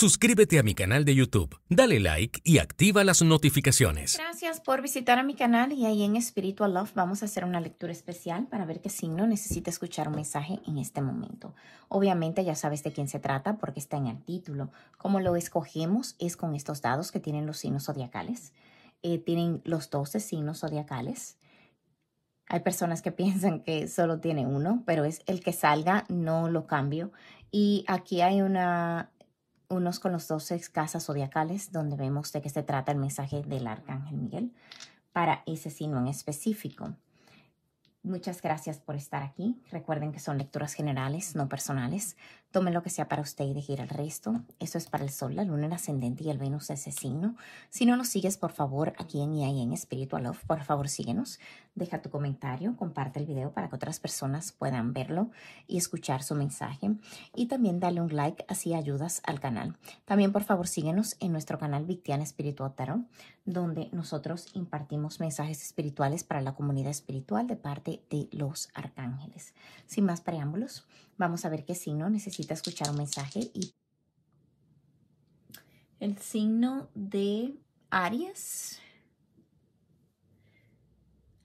Suscríbete a mi canal de YouTube, dale like y activa las notificaciones. Gracias por visitar a mi canal y ahí en Spiritual Love vamos a hacer una lectura especial para ver qué signo necesita escuchar un mensaje en este momento. Obviamente ya sabes de quién se trata porque está en el título. Como lo escogemos es con estos dados que tienen los signos zodiacales. Eh, tienen los 12 signos zodiacales. Hay personas que piensan que solo tiene uno, pero es el que salga, no lo cambio. Y aquí hay una unos con los 12 casas zodiacales, donde vemos de qué se trata el mensaje del Arcángel Miguel para ese signo en específico. Muchas gracias por estar aquí. Recuerden que son lecturas generales, no personales. Tome lo que sea para usted y deje ir el resto. Esto es para el sol, la luna, el ascendente y el Venus, ese signo. Si no nos sigues, por favor, aquí en y en Spiritual Love, por favor síguenos. Deja tu comentario, comparte el video para que otras personas puedan verlo y escuchar su mensaje. Y también dale un like, así ayudas al canal. También, por favor, síguenos en nuestro canal Victiana Espiritual Tarot, donde nosotros impartimos mensajes espirituales para la comunidad espiritual de parte de los arcángeles. Sin más preámbulos, Vamos a ver qué signo necesita escuchar un mensaje y el signo de Aries,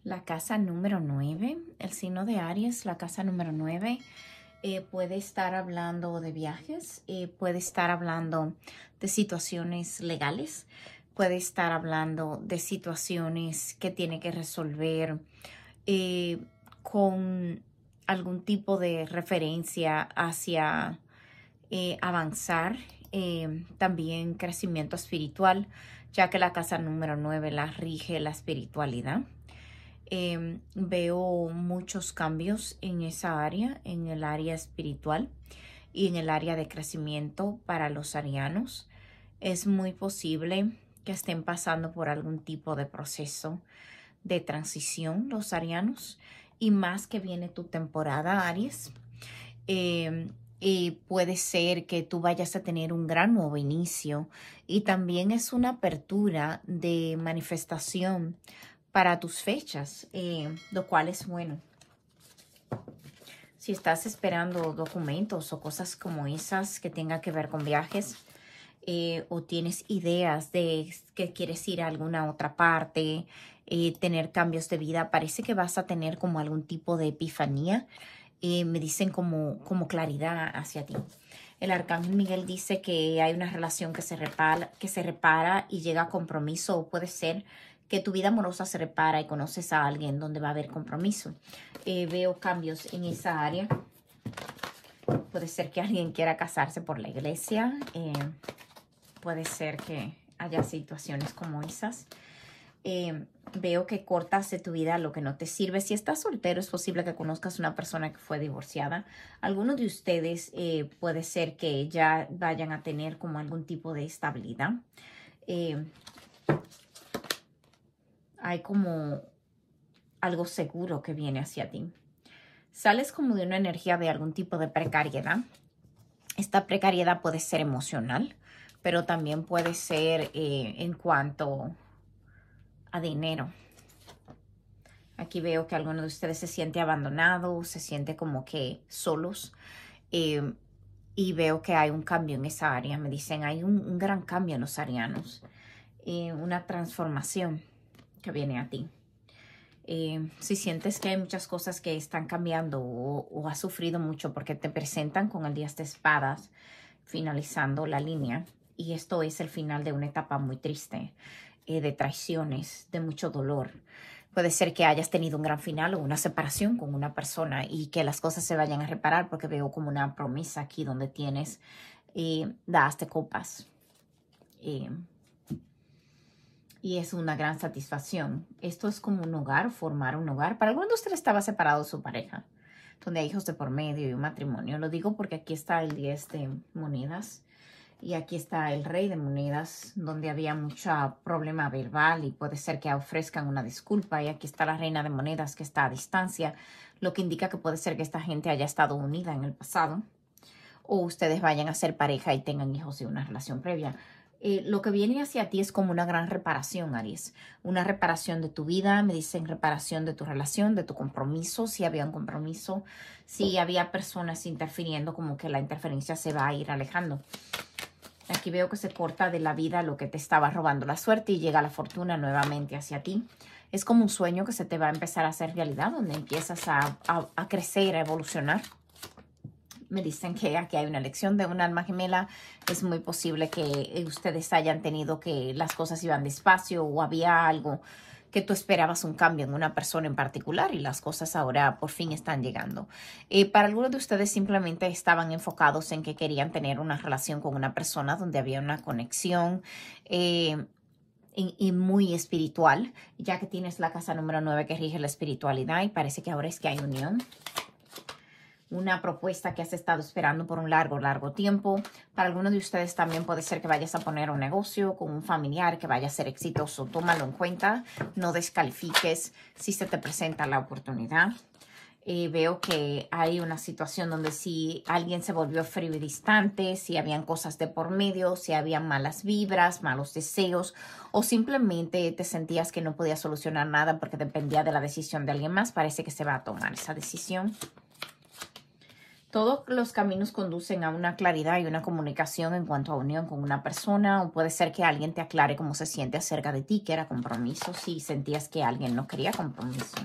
la casa número 9, el signo de Aries, la casa número 9, eh, puede estar hablando de viajes, eh, puede estar hablando de situaciones legales, puede estar hablando de situaciones que tiene que resolver eh, con algún tipo de referencia hacia eh, avanzar, em, también crecimiento espiritual, ya que la casa número 9 la rige la espiritualidad. Em, veo muchos cambios en esa área, en el área espiritual y en el área de crecimiento para los arianos. Es muy posible que estén pasando por algún tipo de proceso de transición los arianos y más que viene tu temporada, Aries. Eh, y puede ser que tú vayas a tener un gran nuevo inicio y también es una apertura de manifestación para tus fechas, eh, lo cual es bueno. Si estás esperando documentos o cosas como esas que tengan que ver con viajes eh, o tienes ideas de que quieres ir a alguna otra parte, eh, tener cambios de vida, parece que vas a tener como algún tipo de epifanía, eh, me dicen como, como claridad hacia ti. El arcángel Miguel dice que hay una relación que se, repara, que se repara y llega a compromiso o puede ser que tu vida amorosa se repara y conoces a alguien donde va a haber compromiso. Eh, veo cambios en esa área. Puede ser que alguien quiera casarse por la iglesia. puede ser que haya situaciones como esas. Em, veo que cortas de tu vida lo que no te sirve. Si estás soltero, es posible que conozcas una persona que fue divorciada. Algunos de ustedes eh, puede ser que ya vayan a tener como algún tipo de estabilidad. Em, hay como algo seguro que viene hacia ti. Sales como de una energía de algún tipo de precariedad. Esta precariedad puede ser emocional, pero también puede ser eh, en cuanto dinero. Aquí veo que alguno de ustedes se siente abandonado, se siente como que solos. Eh, y veo que hay un cambio en esa área. Me dicen, hay un, gran cambio en los arianos. Eh, una transformación que viene a ti. Eh, si sientes que hay muchas cosas que están cambiando o, o, has sufrido mucho porque te presentan con el día de espadas, finalizando la línea. Y esto es el final de una etapa muy triste. Eh, de traiciones, de mucho dolor. Puede ser que hayas tenido un gran final o una separación con una persona y que las cosas se vayan a reparar porque veo como una promesa aquí donde tienes, y eh, daste copas. Eh, y es una gran satisfacción. Esto es como un hogar, formar un hogar. Para algunos de ustedes estaba separado de su pareja, donde hay hijos de por medio y un matrimonio. Lo digo porque aquí está el 10 de monedas. Y aquí está el rey de monedas, donde había mucho problema verbal y puede ser que ofrezcan una disculpa. Y aquí está la reina de monedas que está a distancia, lo que indica que puede ser que esta gente haya estado unida en el pasado. O ustedes vayan a ser pareja y tengan hijos de una relación previa. Eh, lo que viene hacia ti es como una gran reparación, Aries. Una reparación de tu vida, me dicen reparación de tu relación, de tu compromiso, si había un compromiso, si había personas interfiriendo, como que la interferencia se va a ir alejando. Aquí veo que se corta de la vida lo que te estaba robando la suerte y llega la fortuna nuevamente hacia ti. Es como un sueño que se te va a empezar a hacer realidad, donde empiezas a, crecer, a evolucionar. Me dicen que aquí hay una lección de un alma gemela. Es muy posible que ustedes hayan tenido que las cosas iban despacio o había algo que tú esperabas un cambio en una persona en particular y las cosas ahora por fin están llegando. Eh, para algunos de ustedes simplemente estaban enfocados en que querían tener una relación con una persona donde había una conexión. Eh, y, muy espiritual, ya que tienes la casa número 9 que rige la espiritualidad y parece que ahora es que hay unión una propuesta que has estado esperando por un largo, largo tiempo. Para algunos de ustedes también puede ser que vayas a poner un negocio con un familiar que vaya a ser exitoso. Tómalo en cuenta, no descalifiques si se te presenta la oportunidad. Eh, veo que hay una situación donde si alguien se volvió frío y distante, si habían cosas de por medio, si habían malas vibras, malos deseos, o simplemente te sentías que no podías solucionar nada porque dependía de la decisión de alguien más, parece que se va a tomar esa decisión todos los caminos conducen a una claridad y una comunicación en cuanto a unión con una persona, o puede ser que alguien te aclare cómo se siente acerca de ti, que era compromiso, si sentías que alguien no quería compromiso.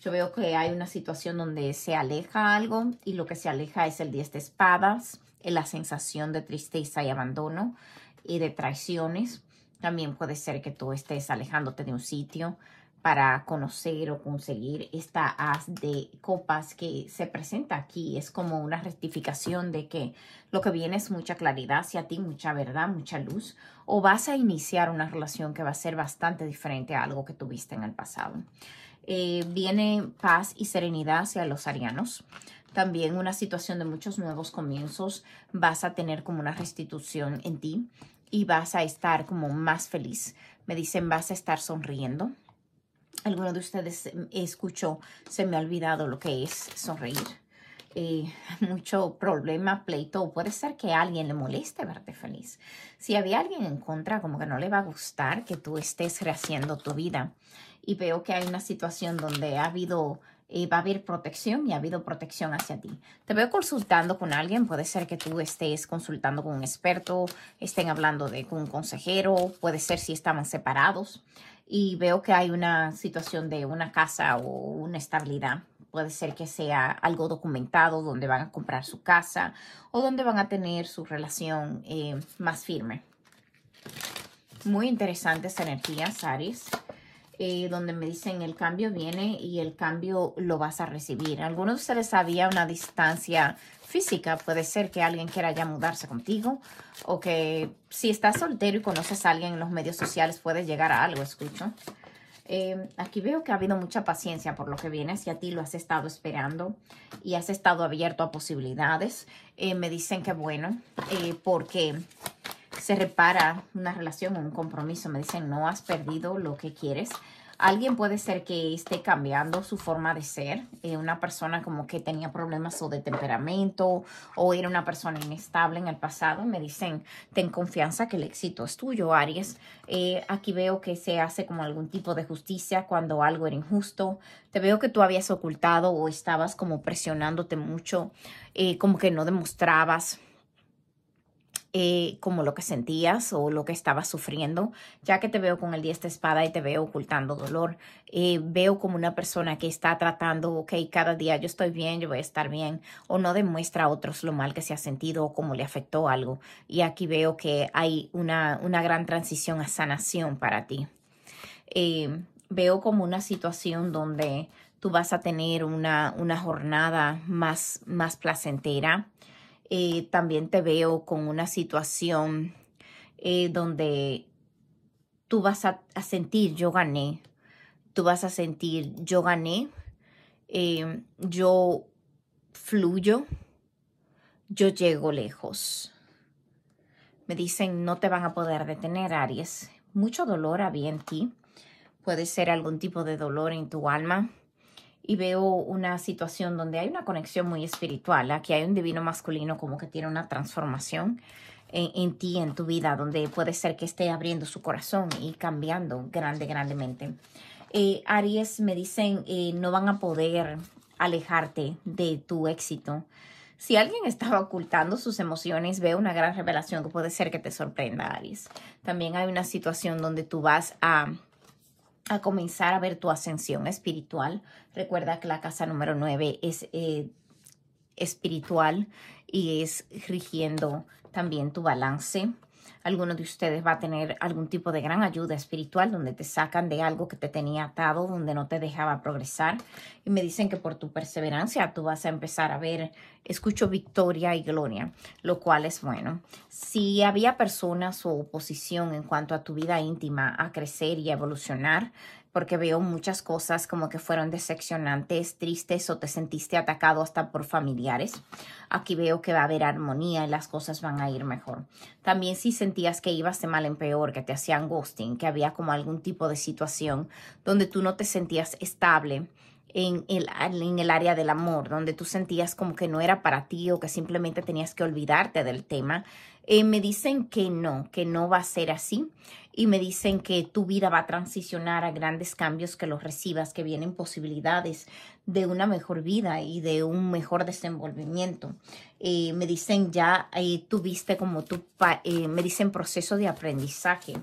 Yo veo que hay una situación donde se aleja algo y lo que se aleja es el 10 de espadas, la sensación de tristeza y abandono y de traiciones. También puede ser que tú estés alejándote de un sitio, para conocer o conseguir esta haz de copas que se presenta aquí. Es como una rectificación de que lo que viene es mucha claridad hacia ti, mucha verdad, mucha luz. O vas a iniciar una relación que va a ser bastante diferente a algo que tuviste en el pasado. Eh, viene paz y serenidad hacia los arianos. También una situación de muchos nuevos comienzos. Vas a tener como una restitución en ti y vas a estar como más feliz. Me dicen, vas a estar sonriendo alguno de ustedes escuchó, se me ha olvidado lo que es sonreír. Eh, mucho problema, pleito, puede ser que a alguien le moleste verte feliz. Si había alguien en contra, como que no le va a gustar que tú estés rehaciendo tu vida. Y veo que hay una situación donde ha habido, eh, va a haber protección y ha habido protección hacia ti. Te veo consultando con alguien, puede ser que tú estés consultando con un experto, estén hablando de, con un consejero, puede ser si estaban separados y veo que hay una situación de una casa o una estabilidad. Puede ser que sea algo documentado donde van a comprar su casa o donde van a tener su relación eh, más firme. Muy interesantes energías, Aries. Eh, donde me dicen el cambio viene y el cambio lo vas a recibir. Algunos de ustedes había una distancia física. Puede ser que alguien quiera ya mudarse contigo o que si estás soltero y conoces a alguien en los medios sociales puedes llegar a algo, escucho. Eh, aquí veo que ha habido mucha paciencia por lo que viene, si a ti lo has estado esperando y has estado abierto a posibilidades. Eh, me dicen que bueno, porque se repara una relación o un compromiso. Me dicen, no has perdido lo que quieres. Alguien puede ser que esté cambiando su forma de ser. Eh, una persona como que tenía problemas o de temperamento o era una persona inestable en el pasado. Me dicen, ten confianza que el éxito es tuyo, Aries. Eh, aquí veo que se hace como algún tipo de justicia cuando algo era injusto. Te veo que tú habías ocultado o estabas como presionándote mucho, eh, como que no demostrabas eh, como lo que sentías o lo que estabas sufriendo, ya que te veo con el 10 de espada y te veo ocultando dolor. Eh, veo como una persona que está tratando, ok, cada día yo estoy bien, yo voy a estar bien, o no demuestra a otros lo mal que se ha sentido o cómo le afectó algo. Y aquí veo que hay una, gran transición a sanación para ti. Eh, veo como una situación donde tú vas a tener una, una jornada más, más placentera eh, también te veo con una situación eh, donde tú vas a, sentir yo gané, tú vas a sentir yo gané, em, yo fluyo, yo llego lejos. Me dicen, no te van a poder detener, Aries. Mucho dolor había en ti. Puede ser algún tipo de dolor en tu alma y veo una situación donde hay una conexión muy espiritual, aquí hay un divino masculino como que tiene una transformación en, ti, en tu vida, donde puede ser que esté abriendo su corazón y cambiando grande, grandemente. Eh, Aries, me dicen, eh, no van a poder alejarte de tu éxito. Si alguien estaba ocultando sus emociones, veo una gran revelación que puede ser que te sorprenda, Aries. También hay una situación donde tú vas a a comenzar a ver tu ascensión espiritual. Recuerda que la casa número 9 es eh, espiritual y es rigiendo también tu balance Alguno de ustedes va a tener algún tipo de gran ayuda espiritual donde te sacan de algo que te tenía atado, donde no te dejaba progresar. Y me dicen que por tu perseverancia tú vas a empezar a ver, escucho victoria y gloria, lo cual es bueno. Si había personas o oposición en cuanto a tu vida íntima a crecer y a evolucionar, porque veo muchas cosas como que fueron decepcionantes, tristes o te sentiste atacado hasta por familiares. Aquí veo que va a haber armonía y las cosas van a ir mejor. También si sentías que ibas de mal en peor, que te hacían ghosting, que había como algún tipo de situación donde tú no te sentías estable, en el, en el área del amor, donde tú sentías como que no era para ti o que simplemente tenías que olvidarte del tema, eh, me dicen que no, que no va a ser así y me dicen que tu vida va a transicionar a grandes cambios, que los recibas, que vienen posibilidades de una mejor vida y de un mejor desenvolvimiento. Eh, me dicen ya eh, tuviste como tu, me dicen proceso de aprendizaje.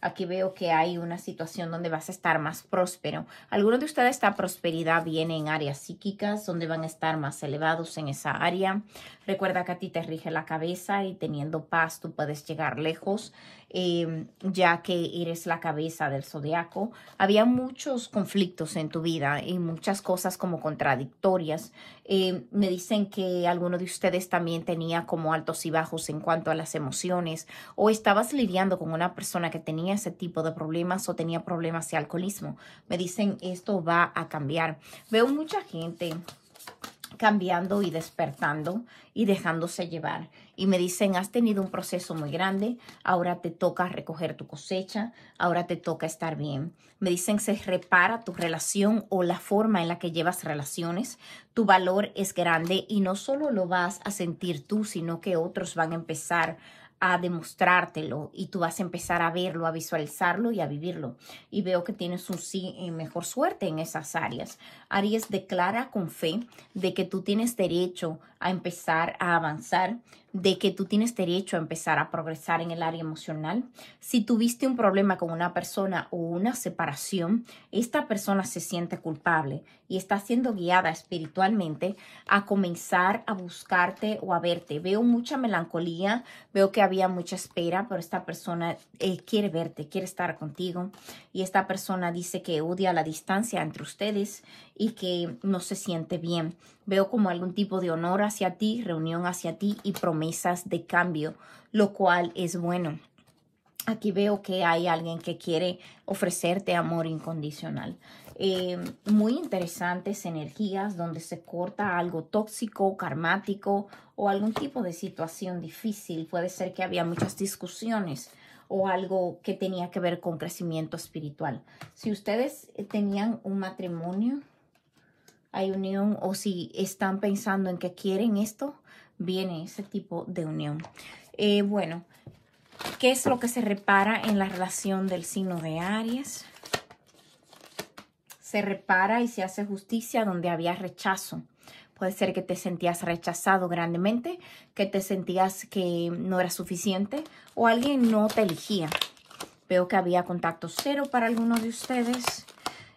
Aquí veo que hay una situación donde vas a estar más próspero. Algunos de ustedes esta prosperidad viene en áreas psíquicas, donde van a estar más elevados en esa área. Recuerda que a ti te rige la cabeza y teniendo paz tú puedes llegar lejos, em, ya que eres la cabeza del zodiaco. Había muchos conflictos en tu vida y muchas cosas como contradictorias. Em, me dicen que alguno de ustedes también tenía como altos y bajos en cuanto a las emociones o estabas lidiando con una persona que tenía ese tipo de problemas o tenía problemas de alcoholismo. Me dicen, esto va a cambiar. Veo mucha gente cambiando y despertando y dejándose llevar. Y me dicen, has tenido un proceso muy grande, ahora te toca recoger tu cosecha, ahora te toca estar bien. Me dicen, se repara tu relación o la forma en la que llevas relaciones. Tu valor es grande y no solo lo vas a sentir tú, sino que otros van a empezar a a demostrártelo y tú vas a empezar a verlo, a visualizarlo y a vivirlo. Y veo que tienes un sí, mejor suerte en esas áreas. Aries declara con fe de que tú tienes derecho a empezar a avanzar de que tú tienes derecho a empezar a progresar en el área emocional. Si tuviste un problema con una persona o una separación, esta persona se siente culpable y está siendo guiada espiritualmente a comenzar a buscarte o a verte. Veo mucha melancolía, veo que había mucha espera, pero esta persona eh, quiere verte, quiere estar contigo y esta persona dice que odia la distancia entre ustedes y que no se siente bien. Veo como algún tipo de honor hacia ti, reunión hacia ti y promesas de cambio, lo cual es bueno. Aquí veo que hay alguien que quiere ofrecerte amor incondicional. Eh, muy interesantes energías donde se corta algo tóxico, karmático o algún tipo de situación difícil. Puede ser que había muchas discusiones o algo que tenía que ver con crecimiento espiritual. Si ustedes eh, tenían un matrimonio, hay unión o si están pensando en que quieren esto, viene ese tipo de unión. Eh, bueno, ¿qué es lo que se repara en la relación del signo de Aries? Se repara y se hace justicia donde había rechazo. Puede ser que te sentías rechazado grandemente, que te sentías que no era suficiente o alguien no te elegía. Veo que había contacto cero para algunos de ustedes.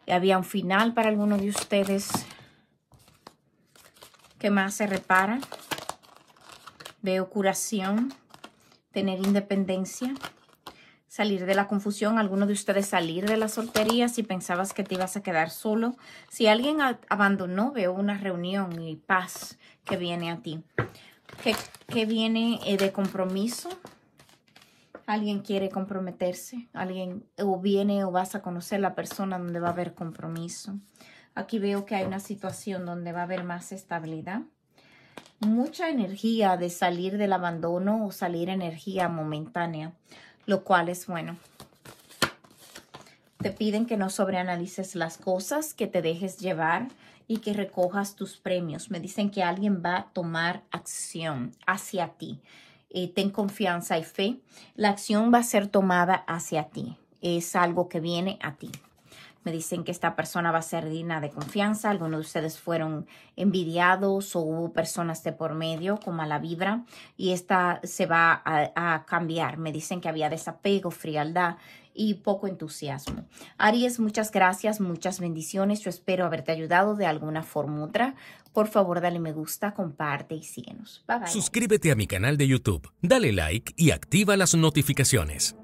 Había un final para algunos de ustedes. ¿Qué más se repara? Veo curación, tener independencia, salir de la confusión. ¿Alguno de ustedes salir de la soltería si pensabas que te ibas a quedar solo. Si alguien abandonó, veo una reunión y paz que viene a ti. ¿Qué, viene eh, de compromiso? alguien quiere comprometerse, alguien o viene o vas a conocer la persona donde va a haber compromiso. Aquí veo que hay una situación donde va a haber más estabilidad. Mucha energía de salir del abandono o salir energía momentánea, lo cual es bueno. Te piden que no sobreanalices las cosas, que te dejes llevar y que recojas tus premios. Me dicen que alguien va a tomar acción hacia ti. Eh, ten confianza y fe. La acción va a ser tomada hacia ti. Es algo que viene a ti me dicen que esta persona va a ser digna de confianza. Algunos de ustedes fueron envidiados o hubo personas de por medio a la vibra y esta se va a, cambiar. Me dicen que había desapego, frialdad y poco entusiasmo. Aries, muchas gracias, muchas bendiciones. Yo espero haberte ayudado de alguna forma u otra. Por favor, dale me gusta, comparte y síguenos. Suscríbete a mi canal de YouTube, dale like y activa las notificaciones.